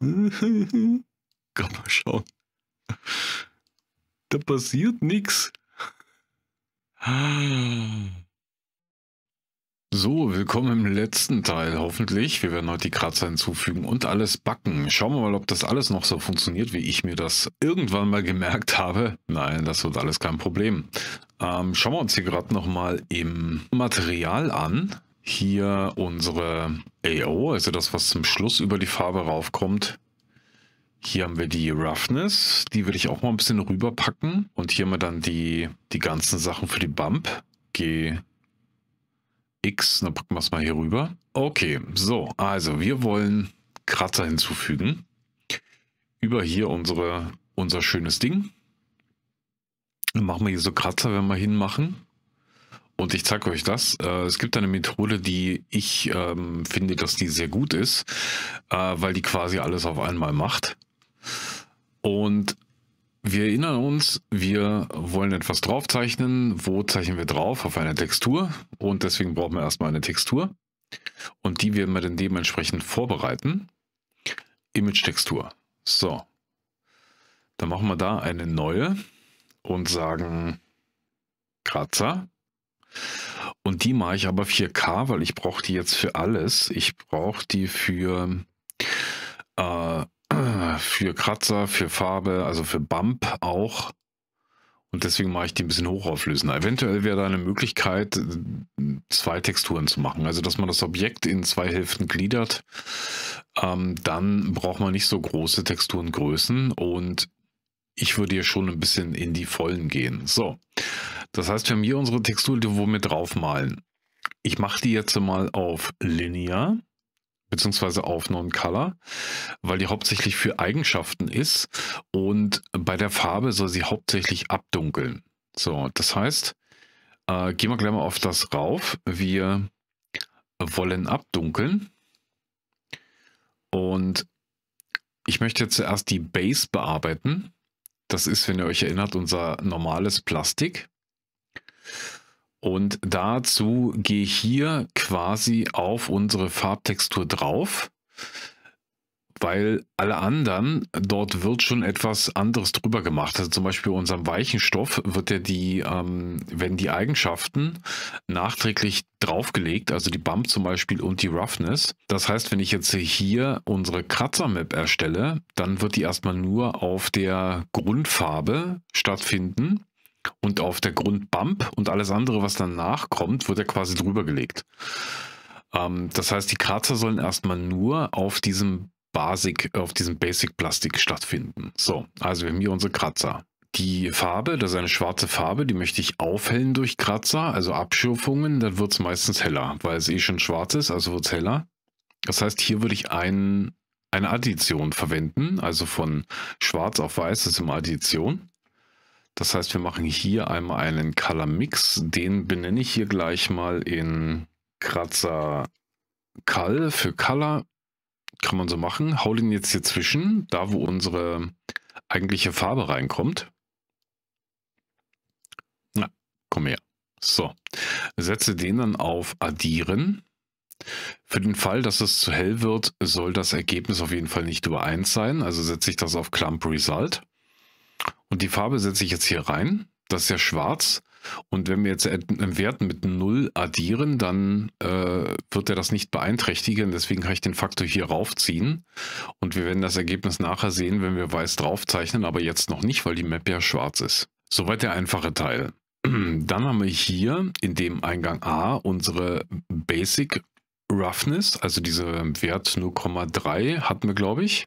Komm mal schauen. Da passiert nichts. So, willkommen im letzten Teil, hoffentlich. Wir werden heute die Kratzer hinzufügen und alles backen. Schauen wir mal, ob das alles noch so funktioniert, wie ich mir das irgendwann mal gemerkt habe. Nein, das wird alles kein Problem. Ähm, schauen wir uns hier gerade nochmal im Material an hier unsere AO, also das, was zum Schluss über die Farbe raufkommt. Hier haben wir die Roughness, die würde ich auch mal ein bisschen rüberpacken. Und hier haben wir dann die, die ganzen Sachen für die Bump. G, X, dann packen wir es mal hier rüber. Okay, so, also wir wollen Kratzer hinzufügen. Über hier unsere, unser schönes Ding. Dann machen wir hier so Kratzer, wenn wir hinmachen. Und ich zeige euch das. Äh, es gibt eine Methode, die ich ähm, finde, dass die sehr gut ist, äh, weil die quasi alles auf einmal macht. Und wir erinnern uns, wir wollen etwas draufzeichnen. Wo zeichnen wir drauf? Auf eine Textur. Und deswegen brauchen wir erstmal eine Textur. Und die werden wir dann dementsprechend vorbereiten. Image-Textur. So. Dann machen wir da eine neue und sagen Kratzer. Und die mache ich aber 4K, weil ich brauche die jetzt für alles. Ich brauche die für, äh, für Kratzer, für Farbe, also für Bump auch. Und deswegen mache ich die ein bisschen hochauflösender. Eventuell wäre da eine Möglichkeit, zwei Texturen zu machen. Also, dass man das Objekt in zwei Hälften gliedert. Ähm, dann braucht man nicht so große Texturengrößen. Und ich würde hier schon ein bisschen in die Vollen gehen. So, das heißt, wir haben hier unsere Textur, die wir mit draufmalen. Ich mache die jetzt mal auf linear, beziehungsweise auf Non-Color, weil die hauptsächlich für Eigenschaften ist und bei der Farbe soll sie hauptsächlich abdunkeln. So, das heißt, äh, gehen wir gleich mal auf das rauf. Wir wollen abdunkeln und ich möchte jetzt zuerst die Base bearbeiten. Das ist, wenn ihr euch erinnert, unser normales Plastik. Und dazu gehe ich hier quasi auf unsere Farbtextur drauf, weil alle anderen, dort wird schon etwas anderes drüber gemacht. Also zum Beispiel unserem weichen Stoff wird ja die, ähm, werden die Eigenschaften nachträglich draufgelegt, also die Bump zum Beispiel und die Roughness. Das heißt, wenn ich jetzt hier unsere Kratzer-Map erstelle, dann wird die erstmal nur auf der Grundfarbe stattfinden und auf der Grundbump und alles andere, was danach kommt, wird er quasi drüber gelegt. Ähm, das heißt, die Kratzer sollen erstmal nur auf diesem Basic, auf diesem Basic-Plastik stattfinden. So, also wir haben hier unsere Kratzer. Die Farbe, das ist eine schwarze Farbe, die möchte ich aufhellen durch Kratzer, also Abschürfungen, dann wird es meistens heller, weil es eh schon schwarz ist, also wird es heller. Das heißt, hier würde ich ein, eine Addition verwenden, also von schwarz auf weiß ist immer Addition. Das heißt, wir machen hier einmal einen Color Mix. Den benenne ich hier gleich mal in Kratzer Kal für Color. Kann man so machen. Hau den jetzt hier zwischen, da wo unsere eigentliche Farbe reinkommt. Na, komm her. So, setze den dann auf Addieren. Für den Fall, dass es zu hell wird, soll das Ergebnis auf jeden Fall nicht über 1 sein. Also setze ich das auf Clump Result. Und die Farbe setze ich jetzt hier rein. Das ist ja schwarz. Und wenn wir jetzt einen Wert mit 0 addieren, dann äh, wird er das nicht beeinträchtigen. Deswegen kann ich den Faktor hier raufziehen. Und wir werden das Ergebnis nachher sehen, wenn wir weiß draufzeichnen, aber jetzt noch nicht, weil die Map ja schwarz ist. Soweit der einfache Teil. Dann haben wir hier in dem Eingang A unsere Basic Roughness, also dieser Wert 0,3 hatten wir, glaube ich.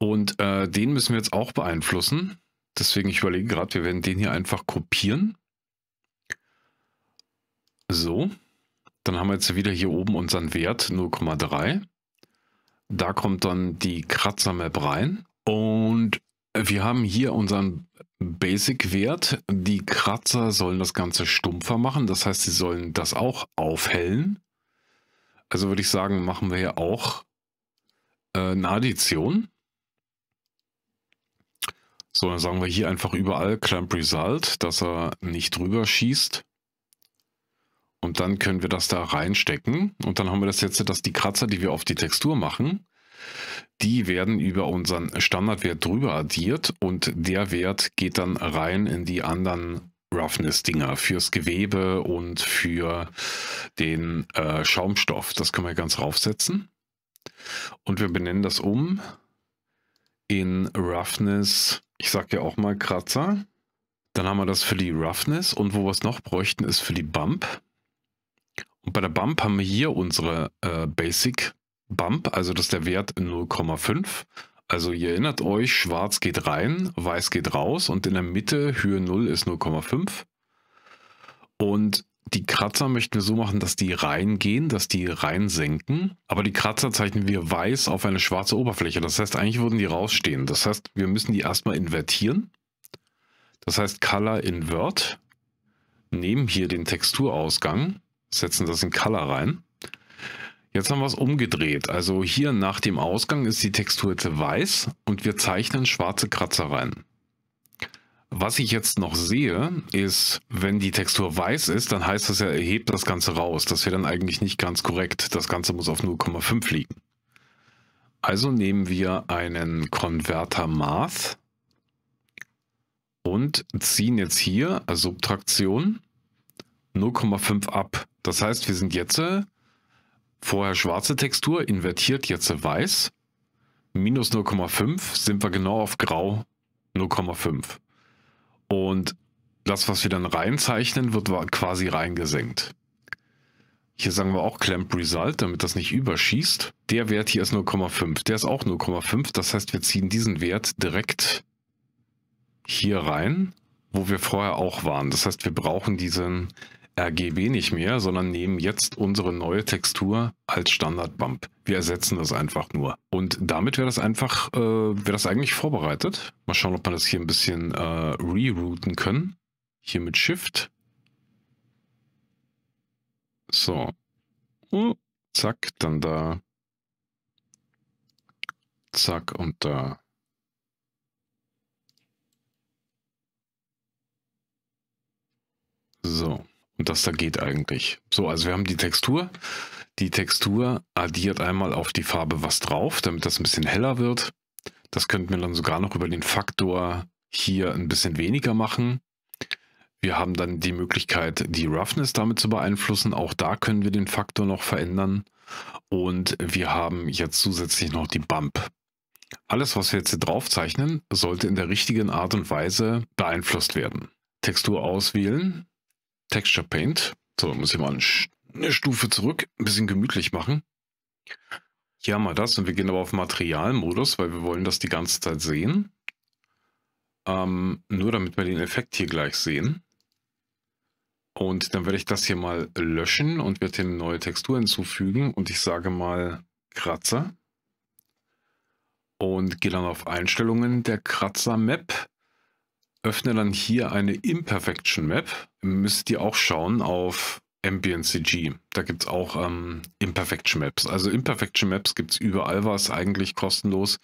Und äh, den müssen wir jetzt auch beeinflussen. Deswegen, ich überlege gerade, wir werden den hier einfach kopieren. So. Dann haben wir jetzt wieder hier oben unseren Wert 0,3. Da kommt dann die Kratzer-Map rein. Und wir haben hier unseren Basic-Wert. Die Kratzer sollen das Ganze stumpfer machen. Das heißt, sie sollen das auch aufhellen. Also würde ich sagen, machen wir hier auch äh, eine Addition. So, dann sagen wir hier einfach überall Clamp Result, dass er nicht drüber schießt. Und dann können wir das da reinstecken. Und dann haben wir das jetzt, dass die Kratzer, die wir auf die Textur machen, die werden über unseren Standardwert drüber addiert und der Wert geht dann rein in die anderen Roughness-Dinger fürs Gewebe und für den äh, Schaumstoff. Das können wir ganz raufsetzen. Und wir benennen das um in Roughness ich sag ja auch mal Kratzer. Dann haben wir das für die Roughness und wo wir es noch bräuchten, ist für die Bump. Und bei der Bump haben wir hier unsere äh, Basic Bump, also das ist der Wert 0,5. Also ihr erinnert euch, schwarz geht rein, weiß geht raus und in der Mitte Höhe 0 ist 0,5. Und die Kratzer möchten wir so machen, dass die reingehen, dass die reinsenken. Aber die Kratzer zeichnen wir weiß auf eine schwarze Oberfläche. Das heißt, eigentlich würden die rausstehen. Das heißt, wir müssen die erstmal invertieren. Das heißt, Color Invert. Nehmen hier den Texturausgang, setzen das in Color rein. Jetzt haben wir es umgedreht. Also hier nach dem Ausgang ist die Textur jetzt weiß und wir zeichnen schwarze Kratzer rein. Was ich jetzt noch sehe, ist, wenn die Textur weiß ist, dann heißt das ja, er hebt das Ganze raus. Das wäre dann eigentlich nicht ganz korrekt. Das Ganze muss auf 0,5 liegen. Also nehmen wir einen Converter Math und ziehen jetzt hier als Subtraktion 0,5 ab. Das heißt, wir sind jetzt äh, vorher schwarze Textur, invertiert jetzt weiß. Minus 0,5 sind wir genau auf grau 0,5. Und das, was wir dann reinzeichnen, wird quasi reingesenkt. Hier sagen wir auch Clamp Result, damit das nicht überschießt. Der Wert hier ist 0,5. Der ist auch 0,5. Das heißt, wir ziehen diesen Wert direkt hier rein, wo wir vorher auch waren. Das heißt, wir brauchen diesen RGB äh, nicht mehr, sondern nehmen jetzt unsere neue Textur als Standard-Bump. Wir ersetzen das einfach nur. Und damit wäre das einfach, äh, wäre das eigentlich vorbereitet. Mal schauen, ob wir das hier ein bisschen äh, rerouten können. Hier mit Shift. So. Uh, zack, dann da. Zack und da. So und das da geht eigentlich. So, also wir haben die Textur. Die Textur addiert einmal auf die Farbe was drauf, damit das ein bisschen heller wird. Das könnten wir dann sogar noch über den Faktor hier ein bisschen weniger machen. Wir haben dann die Möglichkeit, die Roughness damit zu beeinflussen. Auch da können wir den Faktor noch verändern. Und wir haben jetzt zusätzlich noch die Bump. Alles, was wir jetzt hier drauf zeichnen, sollte in der richtigen Art und Weise beeinflusst werden. Textur auswählen, Texture Paint. So, muss ich mal eine Stufe zurück, ein bisschen gemütlich machen. Hier haben wir das und wir gehen aber auf Materialmodus, weil wir wollen das die ganze Zeit sehen. Ähm, nur damit wir den Effekt hier gleich sehen. Und dann werde ich das hier mal löschen und werde hier eine neue Textur hinzufügen. Und ich sage mal Kratzer. Und gehe dann auf Einstellungen der Kratzer-Map öffne dann hier eine Imperfection Map. Müsst ihr auch schauen auf AmbientCG. Da gibt es auch ähm, Imperfection Maps. Also Imperfection Maps gibt es überall was, eigentlich kostenlos.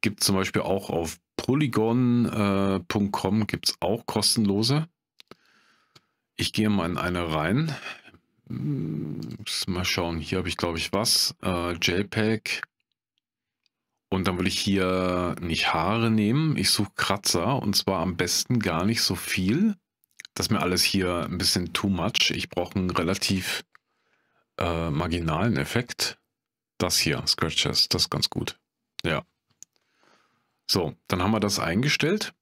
Gibt zum Beispiel auch auf polygon.com äh, gibt es auch kostenlose. Ich gehe mal in eine rein. Hm, mal schauen, hier habe ich glaube ich was. Äh, JPEG. Und dann will ich hier nicht Haare nehmen. Ich suche Kratzer und zwar am besten gar nicht so viel. Das ist mir alles hier ein bisschen too much. Ich brauche einen relativ äh, marginalen Effekt. Das hier, Scratches, das ist ganz gut. Ja. So, dann haben wir das eingestellt.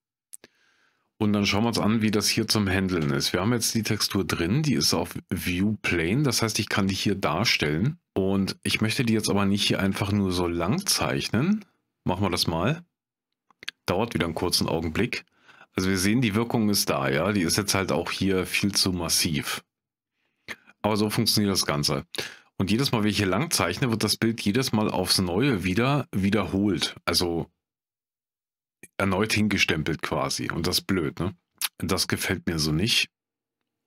Und dann schauen wir uns an, wie das hier zum Handeln ist. Wir haben jetzt die Textur drin, die ist auf View Plane. Das heißt, ich kann die hier darstellen. Und ich möchte die jetzt aber nicht hier einfach nur so lang zeichnen. Machen wir das mal. Dauert wieder einen kurzen Augenblick. Also wir sehen, die Wirkung ist da, ja. Die ist jetzt halt auch hier viel zu massiv. Aber so funktioniert das Ganze. Und jedes Mal, wenn ich hier lang zeichne, wird das Bild jedes Mal aufs Neue wieder wiederholt. Also erneut hingestempelt quasi. Und das ist blöd, ne? Das gefällt mir so nicht.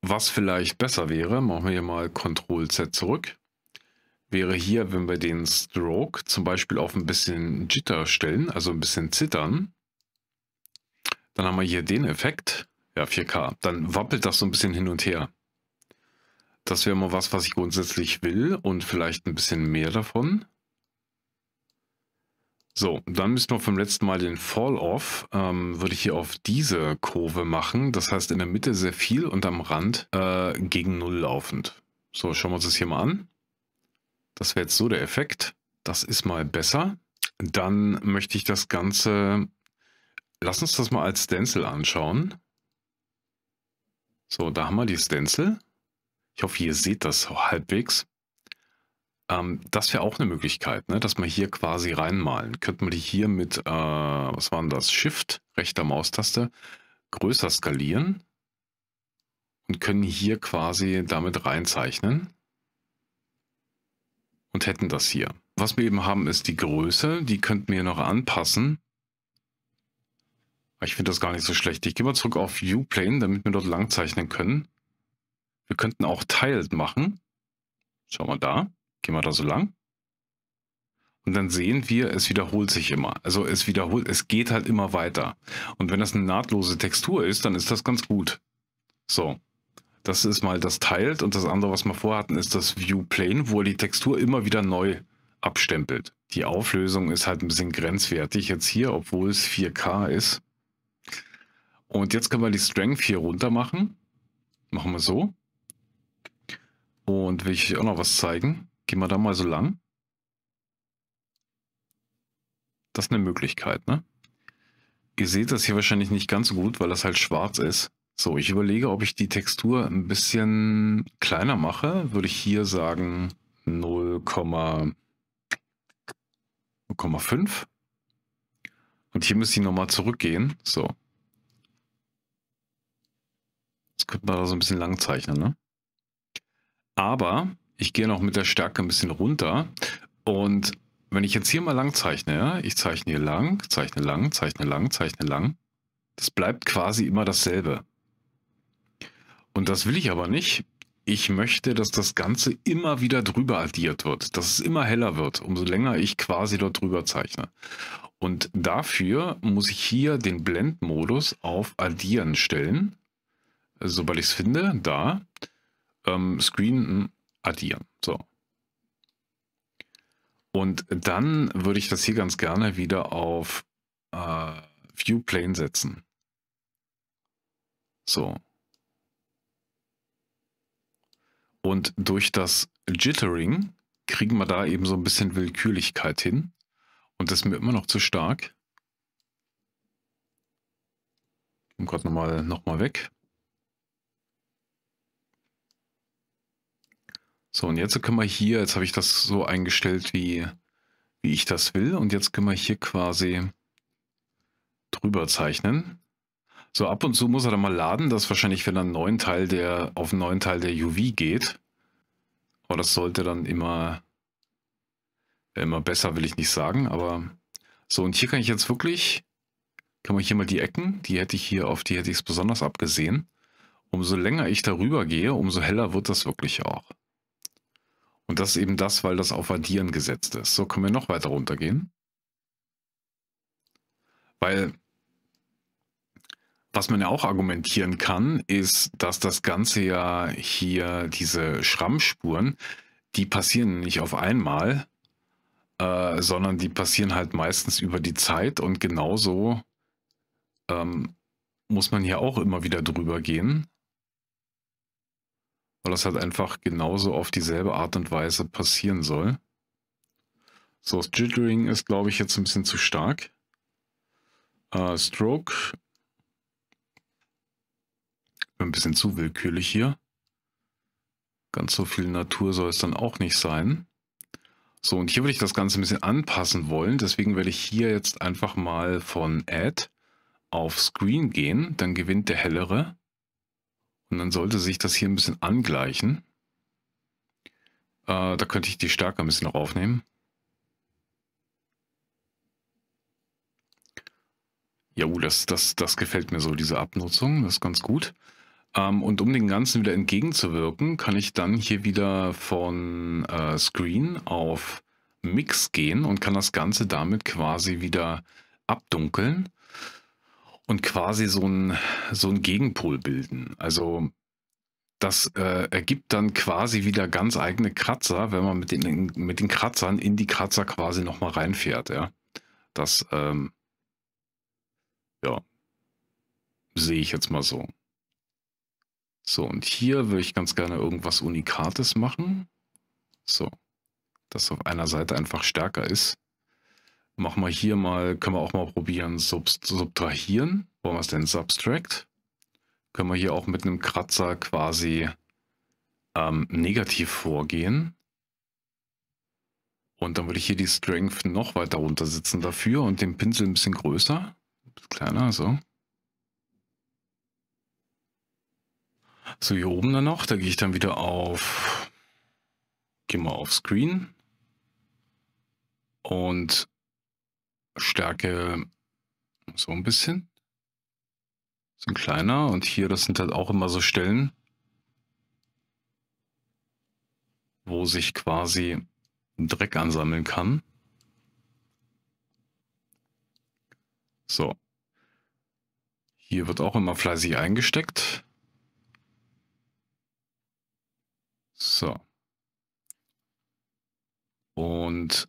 Was vielleicht besser wäre, machen wir hier mal Ctrl-Z zurück, wäre hier, wenn wir den Stroke zum Beispiel auf ein bisschen Jitter stellen, also ein bisschen zittern, dann haben wir hier den Effekt, ja 4K, dann wappelt das so ein bisschen hin und her. Das wäre mal was, was ich grundsätzlich will und vielleicht ein bisschen mehr davon. So, dann müssen wir vom letzten Mal den Fall-Off, ähm, würde ich hier auf diese Kurve machen. Das heißt in der Mitte sehr viel und am Rand äh, gegen Null laufend. So, schauen wir uns das hier mal an. Das wäre jetzt so der Effekt. Das ist mal besser. Dann möchte ich das Ganze, lass uns das mal als Stencil anschauen. So, da haben wir die Stencil. Ich hoffe, ihr seht das halbwegs. Ähm, das wäre auch eine Möglichkeit, ne? dass man hier quasi reinmalen. Könnte man die hier mit, äh, was war das, Shift, rechter Maustaste, größer skalieren und können hier quasi damit reinzeichnen und hätten das hier. Was wir eben haben, ist die Größe. Die könnten wir noch anpassen. Ah, ich finde das gar nicht so schlecht. Ich gehe mal zurück auf Viewplane, damit wir dort lang zeichnen können. Wir könnten auch Tiled machen. Schauen wir da. Gehen wir da so lang. Und dann sehen wir, es wiederholt sich immer. Also es wiederholt, es geht halt immer weiter. Und wenn das eine nahtlose Textur ist, dann ist das ganz gut. So. Das ist mal das Teilt und das andere, was wir vorhatten, ist das Viewplane, wo er die Textur immer wieder neu abstempelt. Die Auflösung ist halt ein bisschen grenzwertig jetzt hier, obwohl es 4K ist. Und jetzt können wir die Strength hier runter machen. Machen wir so. Und will ich auch noch was zeigen. Gehen wir da mal so lang. Das ist eine Möglichkeit, ne? Ihr seht das hier wahrscheinlich nicht ganz so gut, weil das halt schwarz ist. So, ich überlege, ob ich die Textur ein bisschen kleiner mache. Würde ich hier sagen 0,5. Und hier müsste ich nochmal zurückgehen. So. Das könnte man da so ein bisschen lang zeichnen, ne? Aber ich gehe noch mit der Stärke ein bisschen runter. Und wenn ich jetzt hier mal lang zeichne, ja, ich zeichne hier lang, zeichne lang, zeichne lang, zeichne lang, das bleibt quasi immer dasselbe. Und das will ich aber nicht. Ich möchte, dass das Ganze immer wieder drüber addiert wird, dass es immer heller wird, umso länger ich quasi dort drüber zeichne. Und dafür muss ich hier den Blendmodus auf Addieren stellen. Also, sobald ich es finde, da. Ähm, Screen, addieren. So. Und dann würde ich das hier ganz gerne wieder auf äh, View setzen. So. Und durch das Jittering kriegen wir da eben so ein bisschen Willkürlichkeit hin. Und das ist mir immer noch zu stark. Ich komme gerade nochmal noch mal weg. So, und jetzt können wir hier, jetzt habe ich das so eingestellt, wie, wie ich das will. Und jetzt können wir hier quasi drüber zeichnen. So, ab und zu muss er dann mal laden. Das ist wahrscheinlich, wenn er einen neuen Teil der, auf einen neuen Teil der UV geht. Aber das sollte dann immer, immer besser, will ich nicht sagen. Aber so, und hier kann ich jetzt wirklich, kann man hier mal die Ecken, die hätte ich hier, auf die hätte ich es besonders abgesehen. Umso länger ich darüber gehe, umso heller wird das wirklich auch. Und das ist eben das, weil das auf Addieren gesetzt ist. So können wir noch weiter runtergehen. Weil was man ja auch argumentieren kann, ist, dass das Ganze ja hier, diese Schrammspuren, die passieren nicht auf einmal, äh, sondern die passieren halt meistens über die Zeit und genauso ähm, muss man hier auch immer wieder drüber gehen weil das halt einfach genauso auf dieselbe Art und Weise passieren soll. So, das Jittering ist, glaube ich, jetzt ein bisschen zu stark. Uh, Stroke. Ein bisschen zu willkürlich hier. Ganz so viel Natur soll es dann auch nicht sein. So, und hier würde ich das Ganze ein bisschen anpassen wollen. Deswegen werde ich hier jetzt einfach mal von Add auf Screen gehen. Dann gewinnt der hellere. Und dann sollte sich das hier ein bisschen angleichen. Äh, da könnte ich die Stärke ein bisschen noch aufnehmen. Ja, uh, das, das, das gefällt mir so, diese Abnutzung. Das ist ganz gut. Ähm, und um dem Ganzen wieder entgegenzuwirken, kann ich dann hier wieder von äh, Screen auf Mix gehen und kann das Ganze damit quasi wieder abdunkeln und quasi so ein, so ein Gegenpol bilden. Also das äh, ergibt dann quasi wieder ganz eigene Kratzer, wenn man mit den, mit den Kratzern in die Kratzer quasi nochmal reinfährt, ja. Das, ähm, ja, sehe ich jetzt mal so. So, und hier würde ich ganz gerne irgendwas Unikates machen. So, das auf einer Seite einfach stärker ist machen wir hier mal, können wir auch mal probieren, sub, subtrahieren. Wollen wir es denn subtract? Können wir hier auch mit einem Kratzer quasi ähm, negativ vorgehen. Und dann würde ich hier die Strength noch weiter runtersetzen dafür und den Pinsel ein bisschen größer. Kleiner, so. So, hier oben dann noch, da gehe ich dann wieder auf, gehen wir auf Screen und Stärke so ein bisschen. Sind kleiner und hier, das sind halt auch immer so Stellen, wo sich quasi Dreck ansammeln kann. So. Hier wird auch immer fleißig eingesteckt. So. Und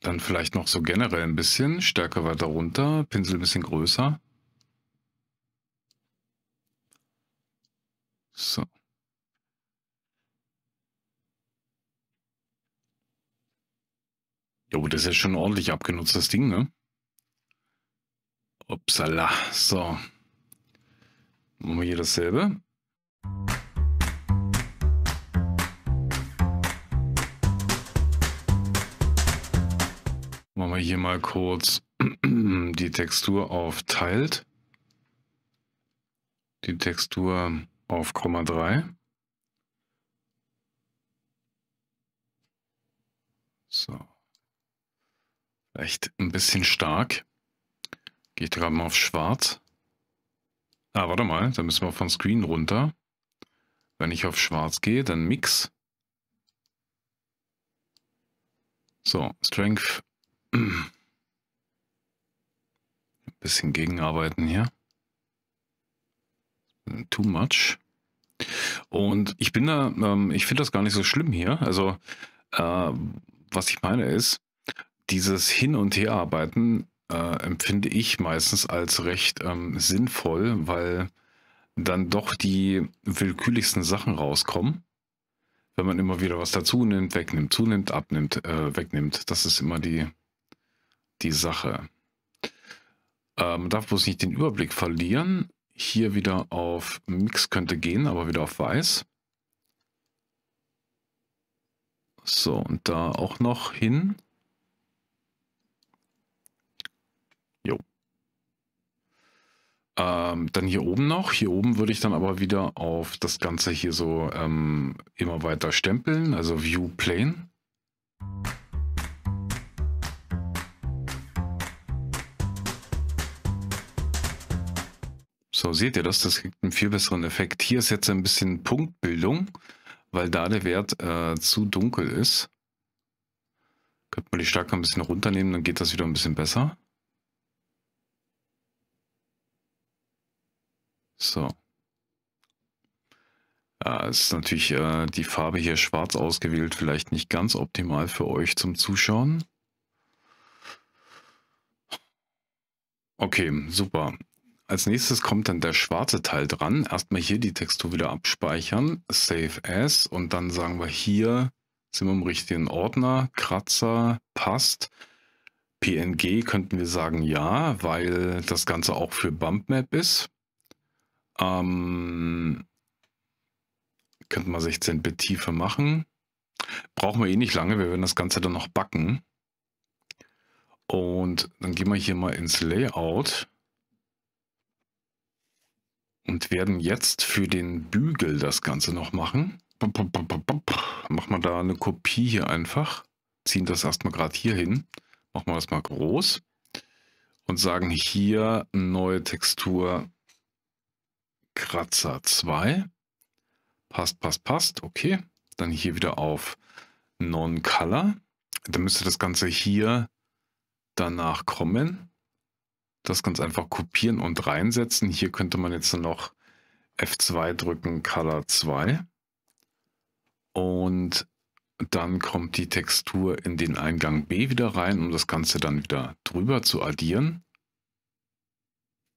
dann vielleicht noch so generell ein bisschen. stärker weiter runter, Pinsel ein bisschen größer. So. Jo, das ist ja schon ordentlich abgenutzt, das Ding, ne? Upsala. So. Machen wir hier dasselbe. hier mal kurz die Textur auf Teilt, die Textur auf Komma 3. So. Echt ein bisschen stark. Geht gerade mal auf schwarz. Ah, warte mal, da müssen wir von Screen runter. Wenn ich auf schwarz gehe, dann Mix. So, Strength ein bisschen gegenarbeiten hier. Too much. Und ich bin da, ähm, ich finde das gar nicht so schlimm hier. Also, äh, was ich meine ist, dieses Hin- und Herarbeiten äh, empfinde ich meistens als recht ähm, sinnvoll, weil dann doch die willkürlichsten Sachen rauskommen. Wenn man immer wieder was dazu nimmt, wegnimmt, zunimmt, abnimmt, äh, wegnimmt. Das ist immer die, die Sache. ähm, darf bloß nicht den Überblick verlieren. Hier wieder auf Mix könnte gehen, aber wieder auf Weiß. So, und da auch noch hin. Jo. Ähm, dann hier oben noch. Hier oben würde ich dann aber wieder auf das Ganze hier so ähm, immer weiter stempeln, also View Plane. So, seht ihr das? Das gibt einen viel besseren Effekt. Hier ist jetzt ein bisschen Punktbildung, weil da der Wert äh, zu dunkel ist. Könnte man die Stärke ein bisschen runternehmen, dann geht das wieder ein bisschen besser. So. Ja, ist natürlich äh, die Farbe hier schwarz ausgewählt, vielleicht nicht ganz optimal für euch zum Zuschauen. Okay, super. Als nächstes kommt dann der schwarze Teil dran. Erstmal hier die Textur wieder abspeichern. Save As und dann sagen wir hier, sind wir im richtigen Ordner, Kratzer, passt. PNG könnten wir sagen ja, weil das Ganze auch für Bumpmap ist. Ähm, könnten wir 16-Bit Tiefe machen. Brauchen wir eh nicht lange, wir werden das Ganze dann noch backen. Und dann gehen wir hier mal ins Layout und werden jetzt für den Bügel das Ganze noch machen. Machen wir da eine Kopie hier einfach. Ziehen das erstmal gerade hier hin. Machen wir das mal groß. Und sagen hier neue Textur Kratzer 2. Passt, passt, passt. Okay. Dann hier wieder auf Non-Color. Dann müsste das Ganze hier danach kommen das ganz einfach kopieren und reinsetzen. Hier könnte man jetzt noch F2 drücken, Color 2. Und dann kommt die Textur in den Eingang B wieder rein, um das Ganze dann wieder drüber zu addieren.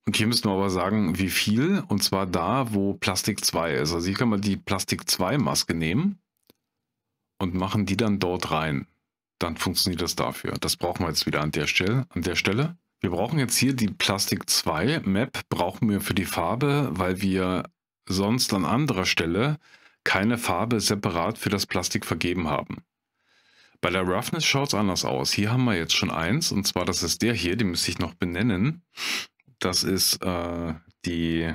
Und hier müssen wir aber sagen, wie viel, und zwar da, wo Plastik 2 ist. Also hier kann man die Plastik 2 Maske nehmen und machen die dann dort rein. Dann funktioniert das dafür. Das brauchen wir jetzt wieder an der Stelle. An der Stelle. Wir brauchen jetzt hier die Plastik 2 Map, brauchen wir für die Farbe, weil wir sonst an anderer Stelle keine Farbe separat für das Plastik vergeben haben. Bei der Roughness schaut es anders aus. Hier haben wir jetzt schon eins, und zwar das ist der hier, den müsste ich noch benennen. Das ist äh, die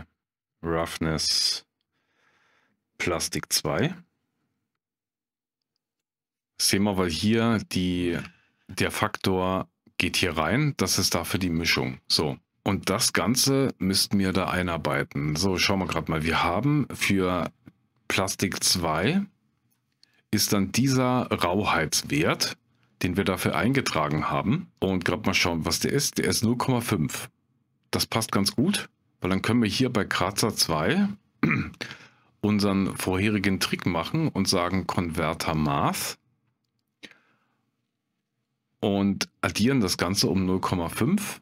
Roughness Plastik 2. sehen wir, weil hier die, der Faktor geht hier rein, das ist dafür die Mischung. So. Und das Ganze müssten wir da einarbeiten. So, schauen wir gerade mal. Wir haben für Plastik 2 ist dann dieser Rauheitswert, den wir dafür eingetragen haben. Und gerade mal schauen, was der ist. Der ist 0,5. Das passt ganz gut, weil dann können wir hier bei Kratzer 2 unseren vorherigen Trick machen und sagen Converter Math und addieren das Ganze um 0,5.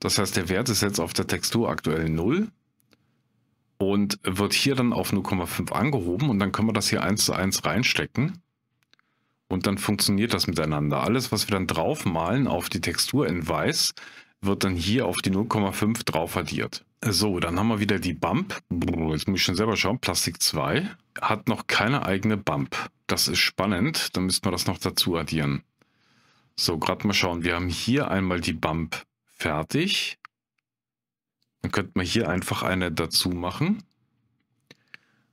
Das heißt, der Wert ist jetzt auf der Textur aktuell 0 und wird hier dann auf 0,5 angehoben und dann können wir das hier 1 zu 1 reinstecken und dann funktioniert das miteinander. Alles, was wir dann draufmalen auf die Textur in weiß, wird dann hier auf die 0,5 drauf addiert. So, dann haben wir wieder die Bump. Jetzt muss ich schon selber schauen. Plastik 2 hat noch keine eigene Bump. Das ist spannend. Dann müssten wir das noch dazu addieren. So, gerade mal schauen. Wir haben hier einmal die Bump fertig. Dann könnte man hier einfach eine dazu machen.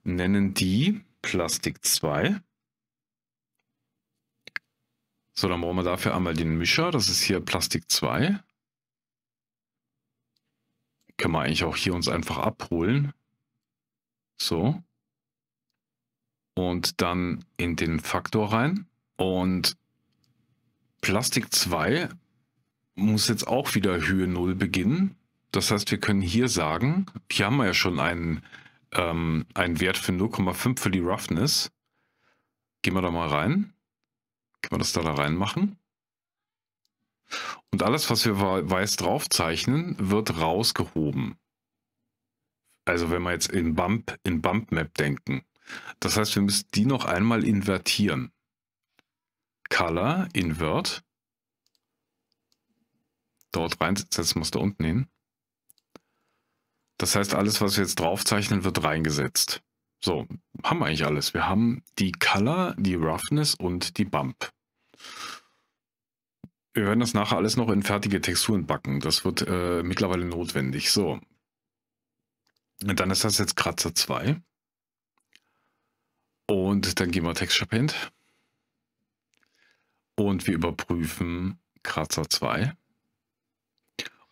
Nennen die Plastik 2. So, dann brauchen wir dafür einmal den Mischer. Das ist hier Plastik 2. Können wir eigentlich auch hier uns einfach abholen. So. Und dann in den Faktor rein. Und Plastik 2 muss jetzt auch wieder Höhe 0 beginnen. Das heißt, wir können hier sagen, hier haben wir ja schon einen, ähm, einen Wert für 0,5 für die Roughness. Gehen wir da mal rein. Können wir das da, da reinmachen? Und alles, was wir weiß draufzeichnen, wird rausgehoben. Also wenn wir jetzt in Bump, in Bump Map denken. Das heißt, wir müssen die noch einmal invertieren. Color Invert. Dort reinsetzen muss da unten hin. Das heißt, alles, was wir jetzt draufzeichnen, wird reingesetzt. So, haben wir eigentlich alles. Wir haben die Color, die Roughness und die Bump. Wir werden das nachher alles noch in fertige Texturen backen. Das wird äh, mittlerweile notwendig. So. Und dann ist das jetzt Kratzer 2. Und dann gehen wir Texture Paint. Und wir überprüfen Kratzer 2.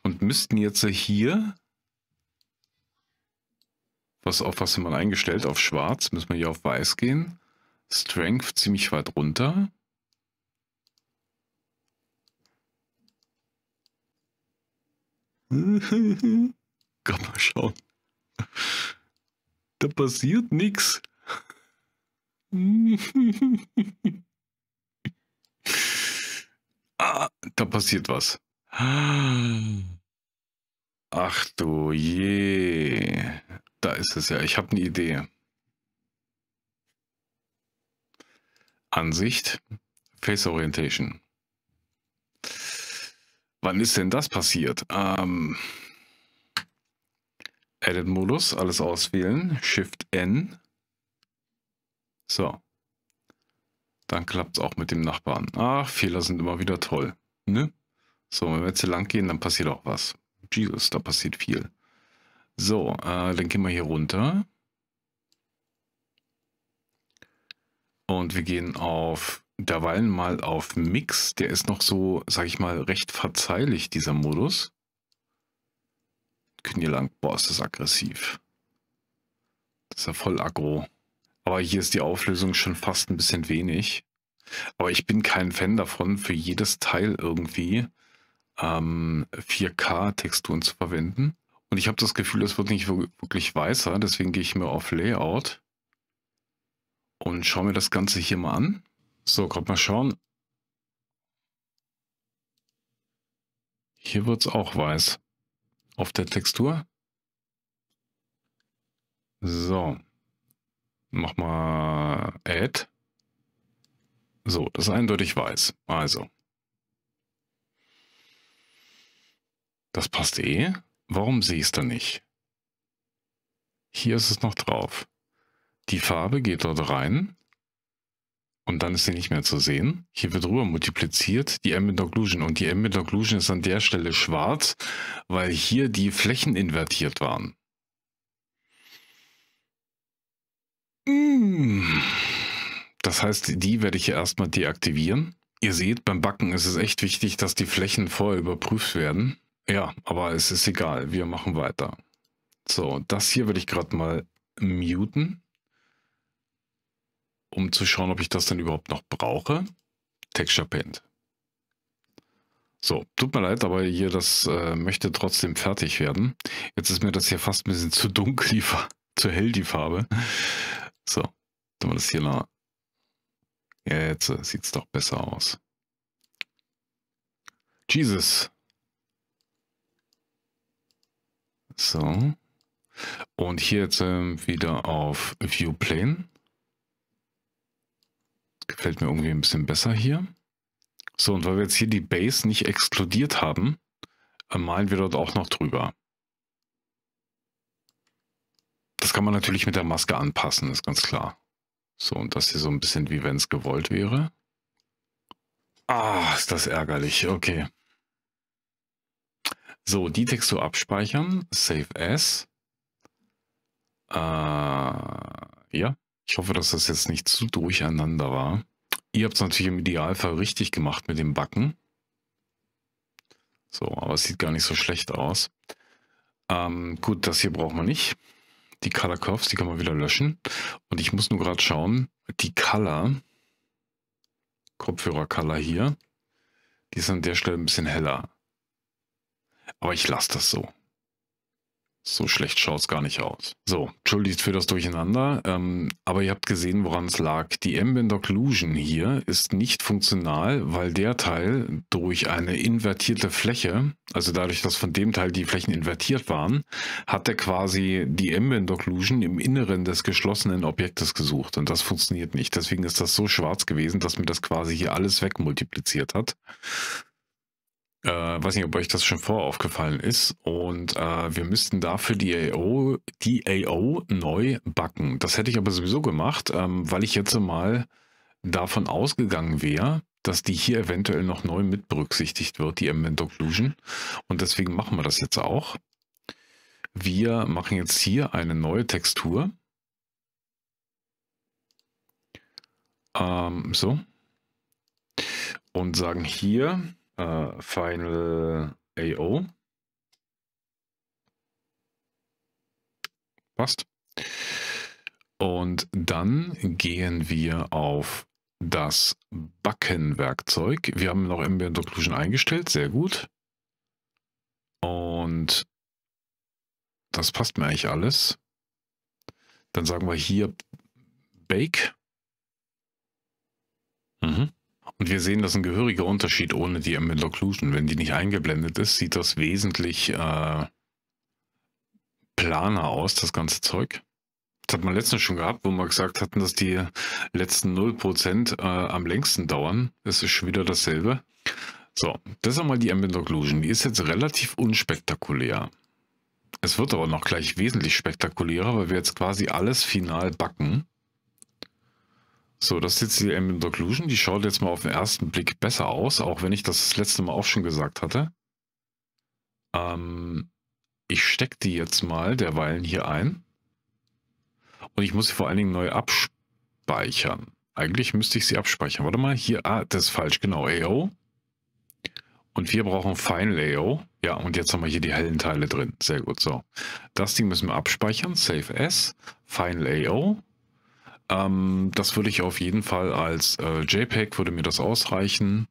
Und müssten jetzt hier, was auf was sind wir eingestellt? Auf schwarz, müssen wir hier auf weiß gehen. Strength ziemlich weit runter. Komm mal schauen. Da passiert nichts. Ah, da passiert was. Ach du je. Da ist es ja. Ich habe eine Idee. Ansicht, Face Orientation. Wann ist denn das passiert? Ähm, Edit-Modus, alles auswählen, Shift N. So. Dann klappt es auch mit dem Nachbarn. Ach, Fehler sind immer wieder toll. Ne? So, wenn wir jetzt hier lang gehen, dann passiert auch was. Jesus, da passiert viel. So, äh, dann gehen wir hier runter. Und wir gehen auf, derweilen mal auf Mix. Der ist noch so, sag ich mal, recht verzeihlich, dieser Modus. Können hier lang. Boah, ist das aggressiv. Das ist ja voll aggro. Aber hier ist die Auflösung schon fast ein bisschen wenig. Aber ich bin kein Fan davon, für jedes Teil irgendwie ähm, 4K-Texturen zu verwenden. Und ich habe das Gefühl, es wird nicht wirklich weißer, deswegen gehe ich mir auf Layout und schaue mir das Ganze hier mal an. So, gerade mal schauen. Hier wird es auch weiß auf der Textur. So mach mal Add. So, das ist eindeutig weiß. Also. Das passt eh. Warum sehe ich es dann nicht? Hier ist es noch drauf. Die Farbe geht dort rein und dann ist sie nicht mehr zu sehen. Hier wird rüber multipliziert die Ambient Occlusion und die Ambient Occlusion ist an der Stelle schwarz, weil hier die Flächen invertiert waren. Hm. Das heißt, die werde ich hier erstmal deaktivieren. Ihr seht, beim Backen ist es echt wichtig, dass die Flächen vorher überprüft werden. Ja, aber es ist egal, wir machen weiter. So, das hier würde ich gerade mal muten, um zu schauen, ob ich das dann überhaupt noch brauche. Texture Paint. So, tut mir leid, aber hier das äh, möchte trotzdem fertig werden. Jetzt ist mir das hier fast ein bisschen zu dunkel, die zu hell die Farbe. So, dann wir das hier lang. jetzt sieht es doch besser aus. Jesus. So. Und hier jetzt äh, wieder auf Viewplane. Gefällt mir irgendwie ein bisschen besser hier. So, und weil wir jetzt hier die Base nicht exkludiert haben, äh, malen wir dort auch noch drüber. Das kann man natürlich mit der Maske anpassen, ist ganz klar. So, und das hier so ein bisschen wie wenn es gewollt wäre. Ah, ist das ärgerlich. Okay. So, die Textur abspeichern. Save as. Äh, ja, ich hoffe, dass das jetzt nicht zu durcheinander war. Ihr habt es natürlich im Idealfall richtig gemacht mit dem Backen. So, aber es sieht gar nicht so schlecht aus. Ähm, gut, das hier brauchen wir nicht. Die Color Curves, die kann man wieder löschen. Und ich muss nur gerade schauen, die Color, Kopfhörer Color hier, die ist an der Stelle ein bisschen heller. Aber ich lasse das so. So schlecht schaut es gar nicht aus. So, entschuldigt für das Durcheinander, ähm, aber ihr habt gesehen, woran es lag. Die Ambient Occlusion hier ist nicht funktional, weil der Teil durch eine invertierte Fläche, also dadurch, dass von dem Teil die Flächen invertiert waren, hat er quasi die Ambient Occlusion im Inneren des geschlossenen Objektes gesucht und das funktioniert nicht. Deswegen ist das so schwarz gewesen, dass mir das quasi hier alles wegmultipliziert hat äh, weiß nicht, ob euch das schon vorher aufgefallen ist. Und äh, wir müssten dafür die AO, die AO neu backen. Das hätte ich aber sowieso gemacht, ähm, weil ich jetzt mal davon ausgegangen wäre, dass die hier eventuell noch neu mit berücksichtigt wird, die Ambient Occlusion. Und deswegen machen wir das jetzt auch. Wir machen jetzt hier eine neue Textur. Ähm, so. Und sagen hier äh, Final AO. Passt. Und dann gehen wir auf das Backenwerkzeug. Wir haben noch Ambient Occlusion eingestellt, sehr gut. Und das passt mir eigentlich alles. Dann sagen wir hier Bake. Und wir sehen, dass ein gehöriger Unterschied ohne die Amid Occlusion, wenn die nicht eingeblendet ist, sieht das wesentlich äh, planer aus, das ganze Zeug. Das hat man letztens schon gehabt, wo wir gesagt hatten, dass die letzten 0% äh, am längsten dauern. Es ist schon wieder dasselbe. So, das ist einmal die Ambient Occlusion. Die ist jetzt relativ unspektakulär. Es wird aber noch gleich wesentlich spektakulärer, weil wir jetzt quasi alles final backen. So, das ist jetzt die Ambient Occlusion. Die schaut jetzt mal auf den ersten Blick besser aus, auch wenn ich das das letzte Mal auch schon gesagt hatte. Ähm, ich stecke die jetzt mal derweilen hier ein. Und ich muss sie vor allen Dingen neu abspeichern. Eigentlich müsste ich sie abspeichern. Warte mal, hier, ah, das ist falsch, genau, AO. Und wir brauchen Final AO. Ja, und jetzt haben wir hier die hellen Teile drin. Sehr gut, so. Das Ding müssen wir abspeichern. Save S, Final AO. Ähm, das würde ich auf jeden Fall als äh, JPEG, würde mir das ausreichen.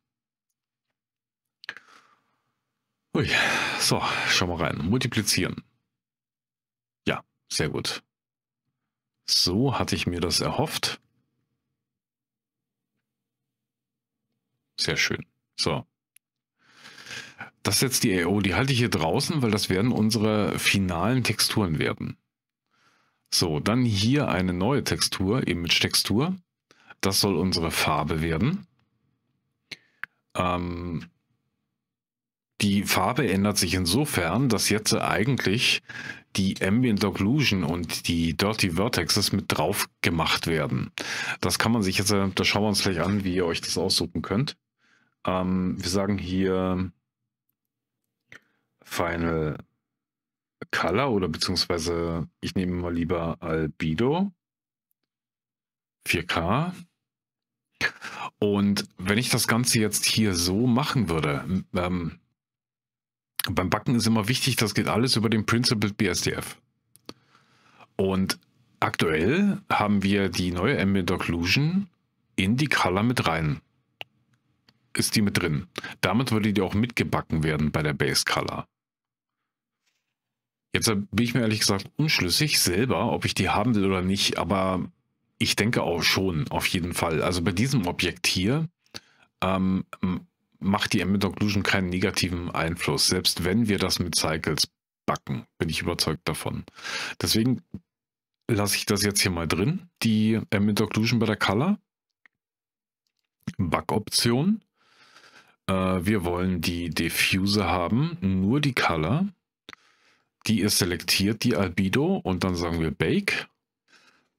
Ui, so, schau mal rein. Multiplizieren. Ja, sehr gut. So hatte ich mir das erhofft. Sehr schön. So. Das ist jetzt die AO, die halte ich hier draußen, weil das werden unsere finalen Texturen werden. So, dann hier eine neue Textur, Image-Textur. Das soll unsere Farbe werden. Ähm, die Farbe ändert sich insofern, dass jetzt eigentlich die Ambient Occlusion und die Dirty Vertexes mit drauf gemacht werden. Das kann man sich jetzt, äh, da schauen wir uns gleich an, wie ihr euch das aussuchen könnt. Ähm, wir sagen hier Final Color oder beziehungsweise ich nehme mal lieber Albedo 4K. Und wenn ich das Ganze jetzt hier so machen würde, ähm, beim Backen ist immer wichtig, das geht alles über den Principled BSDF. Und aktuell haben wir die neue Ambient Occlusion in die Color mit rein. Ist die mit drin. Damit würde die auch mitgebacken werden bei der Base Color. Jetzt bin ich mir ehrlich gesagt unschlüssig selber, ob ich die haben will oder nicht, aber ich denke auch schon, auf jeden Fall. Also bei diesem Objekt hier ähm, macht die Embed Occlusion keinen negativen Einfluss, selbst wenn wir das mit Cycles backen, bin ich überzeugt davon. Deswegen lasse ich das jetzt hier mal drin, die Embed Occlusion bei der Color. Backoption. Äh, wir wollen die Diffuse haben, nur die Color. Die ist selektiert, die Albedo, und dann sagen wir Bake.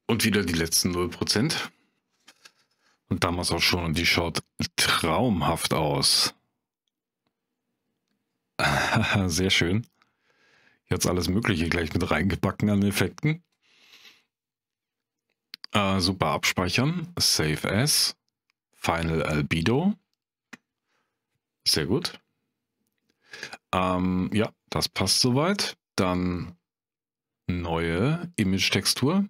Und wieder die letzten 0%. Und damals auch schon, und die schaut traumhaft aus. Sehr schön. Jetzt alles Mögliche gleich mit reingebacken an Effekten. Äh, super abspeichern. Save as. Final Albedo. Sehr gut. Ähm, ja, das passt soweit. Dann neue Image-Textur.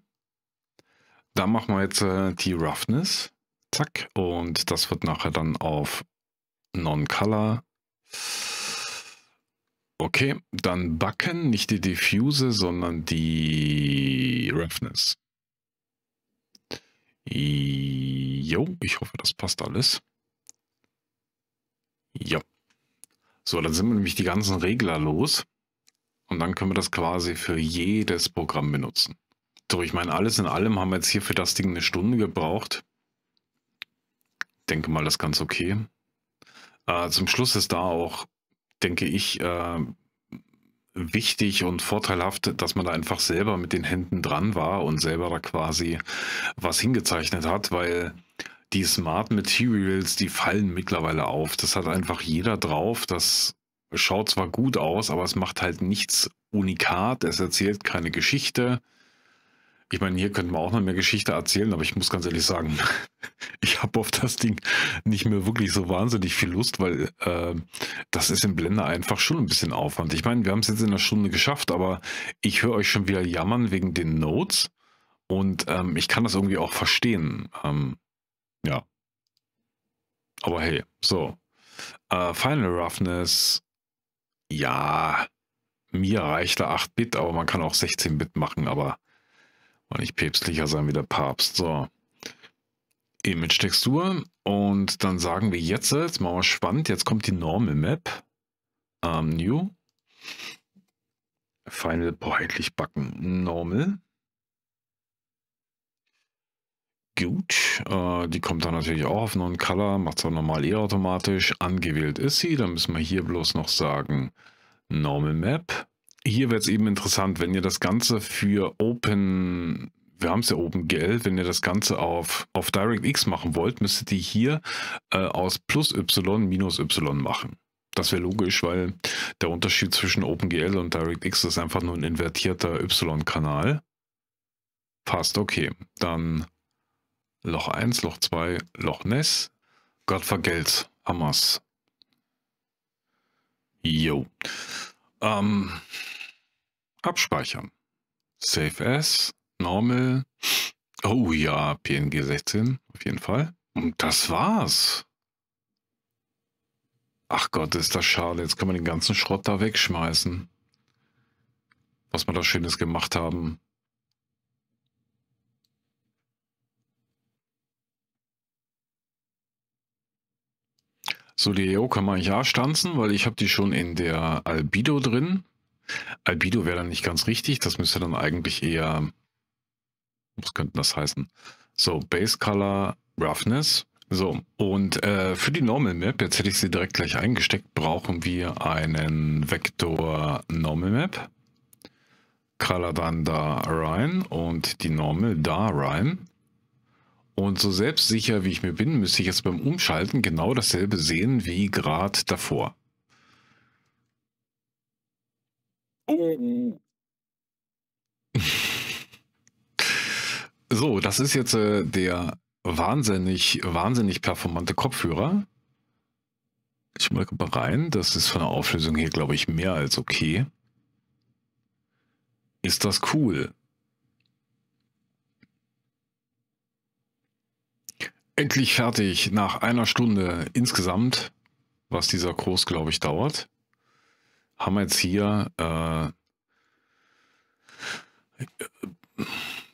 Da machen wir jetzt äh, die Roughness. Zack. Und das wird nachher dann auf Non-Color. Okay, dann Backen, nicht die Diffuse, sondern die Roughness. Jo, ich hoffe, das passt alles. Jo. So, dann sind wir nämlich die ganzen Regler los. Und dann können wir das quasi für jedes Programm benutzen. So, ich meine, alles in allem haben wir jetzt hier für das Ding eine Stunde gebraucht. Ich Denke mal, das ist ganz okay. Äh, zum Schluss ist da auch, denke ich, äh, wichtig und vorteilhaft, dass man da einfach selber mit den Händen dran war und selber da quasi was hingezeichnet hat, weil die Smart Materials, die fallen mittlerweile auf. Das hat einfach jeder drauf. Das schaut zwar gut aus, aber es macht halt nichts unikat. Es erzählt keine Geschichte. Ich meine, hier könnte man auch noch mehr Geschichte erzählen, aber ich muss ganz ehrlich sagen, ich habe auf das Ding nicht mehr wirklich so wahnsinnig viel Lust, weil äh, das ist im Blender einfach schon ein bisschen Aufwand. Ich meine, wir haben es jetzt in einer Stunde geschafft, aber ich höre euch schon wieder jammern wegen den Notes und ähm, ich kann das irgendwie auch verstehen. Ähm, ja. Aber hey, so. Äh, Final Roughness, ja, mir reicht da 8-Bit, aber man kann auch 16-Bit machen, aber man nicht päpstlicher sein wie der Papst. So. Image-Textur. Und dann sagen wir jetzt, jetzt machen wir spannend, jetzt kommt die Normal Map. Um, ähm, new. Final, boah, endlich backen. Normal. gut. Äh, die kommt dann natürlich auch auf Non-Color, macht es auch normal eh automatisch. Angewählt ist sie, dann müssen wir hier bloß noch sagen Normal Map. Hier wird es eben interessant, wenn ihr das Ganze für Open wir haben es ja oben GL, wenn ihr das Ganze auf, auf DirectX machen wollt, müsstet ihr hier äh, aus plus Y minus Y machen. Das wäre logisch, weil der Unterschied zwischen OpenGL und DirectX ist einfach nur ein invertierter Y-Kanal. Passt, okay. Dann Loch 1, Loch 2, Loch Ness. Gott vergelt's. Hammers. Jo. Ähm, abspeichern. Safe as, normal. Oh ja, PNG 16, auf jeden Fall. Und das war's. Ach Gott, ist das schade. Jetzt kann man den ganzen Schrott da wegschmeißen. Was wir da Schönes gemacht haben. So, die EO kann man ja stanzen, weil ich habe die schon in der Albido drin. Albido wäre dann nicht ganz richtig. Das müsste dann eigentlich eher, was könnte das heißen? So, Base Color Roughness. So, und äh, für die Normal Map, jetzt hätte ich sie direkt gleich eingesteckt, brauchen wir einen Vektor Normal Map. Color dann da rein und die Normal da rein. Und so selbstsicher wie ich mir bin, müsste ich jetzt beim Umschalten genau dasselbe sehen wie gerade davor. Oh. so, das ist jetzt äh, der wahnsinnig, wahnsinnig performante Kopfhörer. Ich merke mal rein, das ist von der Auflösung hier, glaube ich, mehr als okay. Ist das cool? endlich fertig nach einer Stunde insgesamt, was dieser Kurs, glaube ich, dauert. Haben wir jetzt hier äh,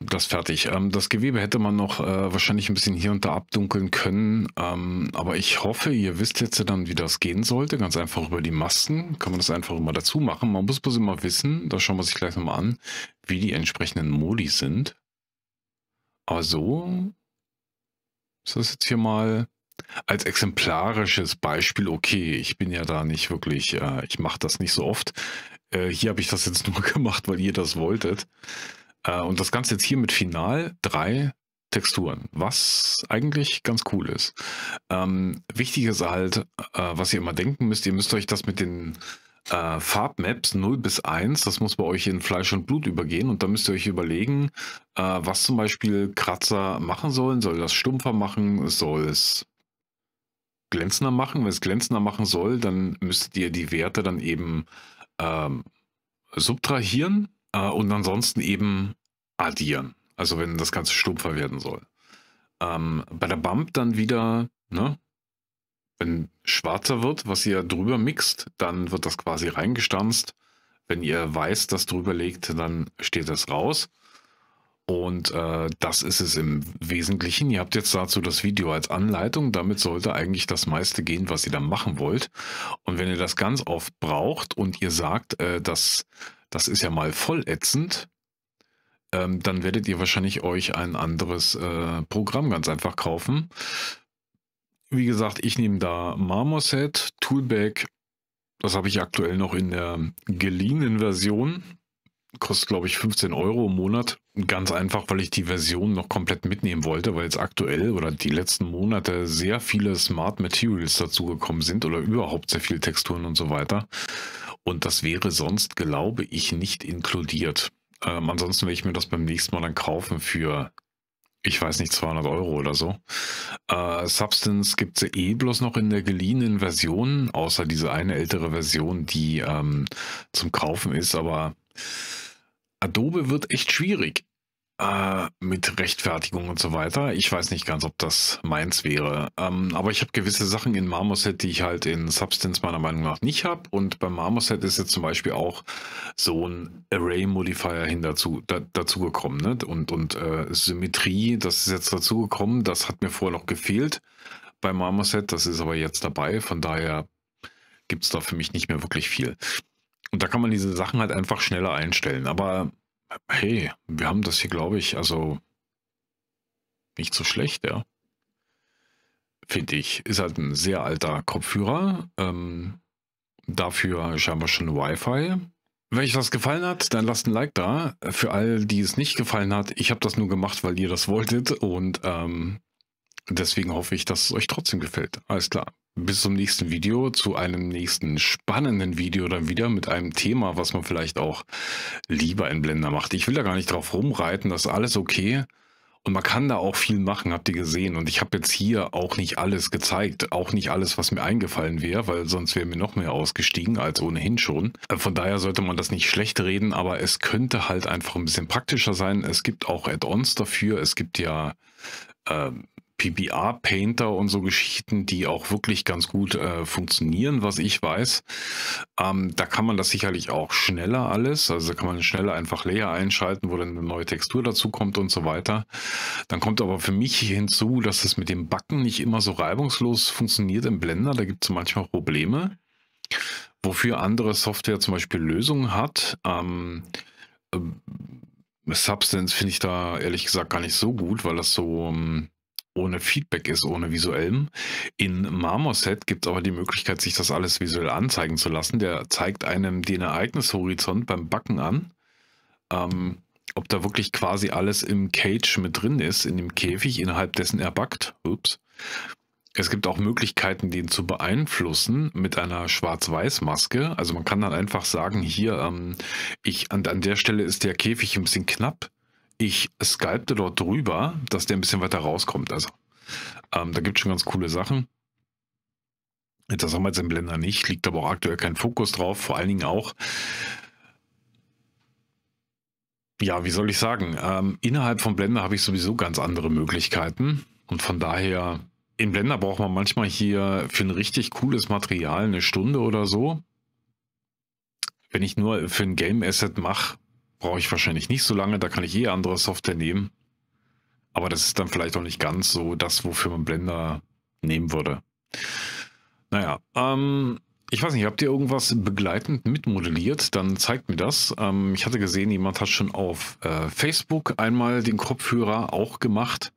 das fertig. Ähm, das Gewebe hätte man noch äh, wahrscheinlich ein bisschen hier und da abdunkeln können. Ähm, aber ich hoffe, ihr wisst jetzt dann, wie das gehen sollte. Ganz einfach über die Masken kann man das einfach immer dazu machen. Man muss bloß immer wissen, da schauen wir sich gleich nochmal an, wie die entsprechenden Modi sind. Aber so ist das jetzt hier mal als exemplarisches Beispiel okay? Ich bin ja da nicht wirklich, äh, ich mache das nicht so oft. Äh, hier habe ich das jetzt nur gemacht, weil ihr das wolltet. Äh, und das Ganze jetzt hier mit final drei Texturen, was eigentlich ganz cool ist. Ähm, wichtig ist halt, äh, was ihr immer denken müsst, ihr müsst euch das mit den äh, Farbmaps 0 bis 1, das muss bei euch in Fleisch und Blut übergehen und da müsst ihr euch überlegen, äh, was zum Beispiel Kratzer machen sollen. Soll das stumpfer machen? Soll es glänzender machen? Wenn es glänzender machen soll, dann müsstet ihr die Werte dann eben ähm, subtrahieren äh, und ansonsten eben addieren. Also wenn das Ganze stumpfer werden soll. Ähm, bei der Bump dann wieder, ne? wenn schwarzer wird, was ihr drüber mixt, dann wird das quasi reingestanzt. Wenn ihr weiß das drüber legt, dann steht das raus. Und äh, das ist es im Wesentlichen. Ihr habt jetzt dazu das Video als Anleitung. Damit sollte eigentlich das meiste gehen, was ihr da machen wollt. Und wenn ihr das ganz oft braucht und ihr sagt, äh, das, das ist ja mal vollätzend, ähm, dann werdet ihr wahrscheinlich euch ein anderes äh, Programm ganz einfach kaufen. Wie gesagt, ich nehme da Marmoset, Toolbag. Das habe ich aktuell noch in der geliehenen Version. Kostet, glaube ich, 15 Euro im Monat. Ganz einfach, weil ich die Version noch komplett mitnehmen wollte, weil jetzt aktuell oder die letzten Monate sehr viele Smart Materials dazugekommen sind oder überhaupt sehr viele Texturen und so weiter. Und das wäre sonst, glaube ich, nicht inkludiert. Ähm, ansonsten werde ich mir das beim nächsten Mal dann kaufen für ich weiß nicht, 200 Euro oder so. Äh, Substance gibt es eh bloß noch in der geliehenen Version, außer diese eine ältere Version, die ähm, zum Kaufen ist, aber Adobe wird echt schwierig. Äh, mit Rechtfertigung und so weiter. Ich weiß nicht ganz, ob das meins wäre. Ähm, aber ich habe gewisse Sachen in Marmoset, die ich halt in Substance meiner Meinung nach nicht habe. Und beim Marmoset ist jetzt zum Beispiel auch so ein Array-Modifier hin dazu, da, dazu gekommen. Ne? Und, und äh, Symmetrie, das ist jetzt dazu gekommen. Das hat mir vorher noch gefehlt bei Marmoset. Das ist aber jetzt dabei. Von daher gibt es da für mich nicht mehr wirklich viel. Und da kann man diese Sachen halt einfach schneller einstellen. Aber Hey, wir haben das hier, glaube ich, also nicht so schlecht, ja. Finde ich. Ist halt ein sehr alter Kopfhörer. Ähm, dafür scheinbar schon Wi-Fi. Wenn euch das gefallen hat, dann lasst ein Like da. Für all, die es nicht gefallen hat, ich habe das nur gemacht, weil ihr das wolltet. Und ähm, deswegen hoffe ich, dass es euch trotzdem gefällt. Alles klar bis zum nächsten Video, zu einem nächsten spannenden Video dann wieder mit einem Thema, was man vielleicht auch lieber in Blender macht. Ich will da gar nicht drauf rumreiten, das ist alles okay. Und man kann da auch viel machen, habt ihr gesehen. Und ich habe jetzt hier auch nicht alles gezeigt, auch nicht alles, was mir eingefallen wäre, weil sonst wäre mir noch mehr ausgestiegen als ohnehin schon. Von daher sollte man das nicht schlecht reden, aber es könnte halt einfach ein bisschen praktischer sein. Es gibt auch Add-ons dafür. Es gibt ja äh, PBR-Painter und so Geschichten, die auch wirklich ganz gut äh, funktionieren, was ich weiß. Ähm, da kann man das sicherlich auch schneller alles. Also kann man schneller einfach Layer einschalten, wo dann eine neue Textur dazu kommt und so weiter. Dann kommt aber für mich hinzu, dass es mit dem Backen nicht immer so reibungslos funktioniert im Blender. Da gibt es manchmal Probleme, wofür andere Software zum Beispiel Lösungen hat. Ähm, äh, Substance finde ich da ehrlich gesagt gar nicht so gut, weil das so, ähm, ohne Feedback ist, ohne visuellem. In Marmoset gibt es aber die Möglichkeit, sich das alles visuell anzeigen zu lassen. Der zeigt einem den Ereignishorizont beim Backen an. Ähm, ob da wirklich quasi alles im Cage mit drin ist, in dem Käfig, innerhalb dessen er backt. Ups. Es gibt auch Möglichkeiten, den zu beeinflussen mit einer Schwarz-Weiß-Maske. Also man kann dann einfach sagen, hier, ähm, ich, an, an der Stelle ist der Käfig ein bisschen knapp. Ich sculpte dort drüber, dass der ein bisschen weiter rauskommt. Also, ähm, da gibt es schon ganz coole Sachen. Das haben wir jetzt im Blender nicht, liegt aber auch aktuell kein Fokus drauf. Vor allen Dingen auch, ja, wie soll ich sagen, ähm, innerhalb von Blender habe ich sowieso ganz andere Möglichkeiten. Und von daher, in Blender braucht man manchmal hier für ein richtig cooles Material eine Stunde oder so. Wenn ich nur für ein Game Asset mache, brauche ich wahrscheinlich nicht so lange, da kann ich eh andere Software nehmen. Aber das ist dann vielleicht auch nicht ganz so das, wofür man Blender nehmen würde. Naja, ähm, ich weiß nicht, habt ihr irgendwas begleitend mitmodelliert? Dann zeigt mir das. Ähm, ich hatte gesehen, jemand hat schon auf äh, Facebook einmal den Kopfhörer auch gemacht.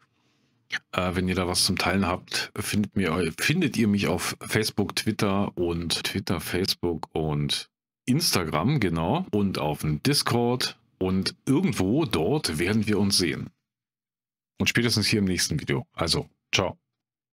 Äh, wenn ihr da was zum Teilen habt, findet, mir, findet ihr mich auf Facebook, Twitter und Twitter, Facebook und Instagram, genau, und auf dem Discord. Und irgendwo dort werden wir uns sehen. Und spätestens hier im nächsten Video. Also, ciao.